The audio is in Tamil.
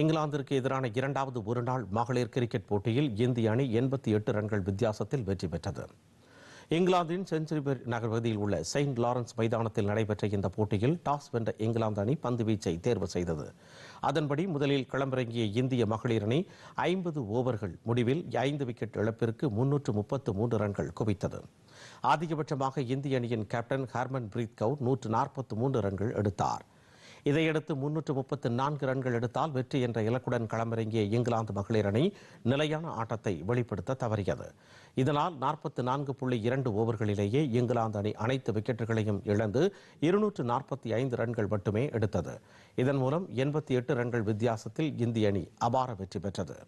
இங்கிலாந்திற்கு எதிரான இரண்டாவது ஒருநாள் மகளிர் கிரிக்கெட் போட்டியில் இந்திய அணி எண்பத்தி எட்டு ரன்கள் வித்தியாசத்தில் வெற்றி பெற்றது இங்கிலாந்தின் நகர் பகுதியில் உள்ள செயின்ட் லாரன்ஸ் மைதானத்தில் நடைபெற்ற இந்த போட்டியில் டாஸ் வென்ற இங்கிலாந்து அணி பந்து வீச்சை தேர்வு செய்தது அதன்படி முதலில் களமிறங்கிய இந்திய மகளிர் அணி ஐம்பது ஓவர்கள் முடிவில் ஐந்து விக்கெட் இழப்பிற்கு முன்னூற்று முப்பத்து மூன்று ரன்கள் குவித்தது அதிகபட்சமாக இந்திய அணியின் கேப்டன் ஹர்மன் பிரீத் கவுர் நூற்று நாற்பத்து மூன்று ரன்கள் எடுத்தார் இதையடுத்து முன்னூற்று முப்பத்து நான்கு ரன்கள் எடுத்தால் வெற்றி என்ற இலக்குடன் களமிறங்கிய இங்கிலாந்து மகளிர் அணி நிலையான ஆட்டத்தை வெளிப்படுத்த தவறியது இதனால் நாற்பத்து நான்கு புள்ளி இரண்டு ஓவர்களிலேயே இங்கிலாந்து அணி அனைத்து விக்கெட்டுகளையும் இழந்து இருநூற்று நாற்பத்தி ஐந்து ரன்கள் மட்டுமே எடுத்தது இதன் மூலம் எண்பத்தி எட்டு ரன்கள் வித்தியாசத்தில் இந்திய அணி அபார வெற்றி பெற்றது